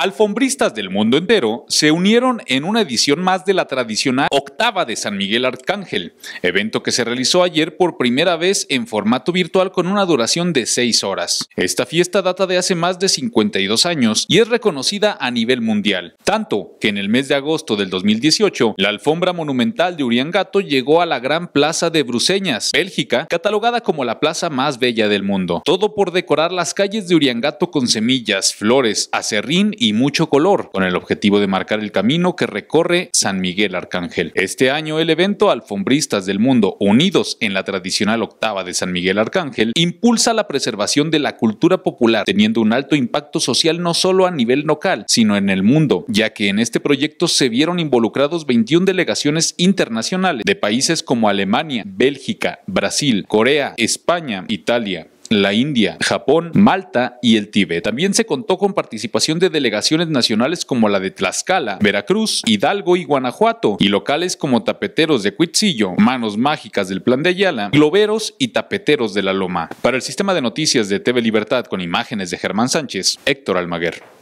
Alfombristas del mundo entero se unieron en una edición más de la tradicional Octava de San Miguel Arcángel, evento que se realizó ayer por primera vez en formato virtual con una duración de 6 horas. Esta fiesta data de hace más de 52 años y es reconocida a nivel mundial, tanto que en el mes de agosto del 2018 la alfombra monumental de Uriangato llegó a la gran plaza de Bruseñas, Bélgica, catalogada como la plaza más bella del mundo. Todo por decorar las calles de Uriangato con semillas, flores, acerrín y y mucho color, con el objetivo de marcar el camino que recorre San Miguel Arcángel. Este año el evento Alfombristas del Mundo Unidos en la tradicional octava de San Miguel Arcángel impulsa la preservación de la cultura popular, teniendo un alto impacto social no solo a nivel local, sino en el mundo, ya que en este proyecto se vieron involucrados 21 delegaciones internacionales de países como Alemania, Bélgica, Brasil, Corea, España, Italia, la India, Japón, Malta y el Tíbet. También se contó con participación de delegaciones nacionales como la de Tlaxcala, Veracruz, Hidalgo y Guanajuato, y locales como tapeteros de Cuitzillo, manos mágicas del plan de Ayala, globeros y tapeteros de la Loma. Para el sistema de noticias de TV Libertad con imágenes de Germán Sánchez, Héctor Almaguer.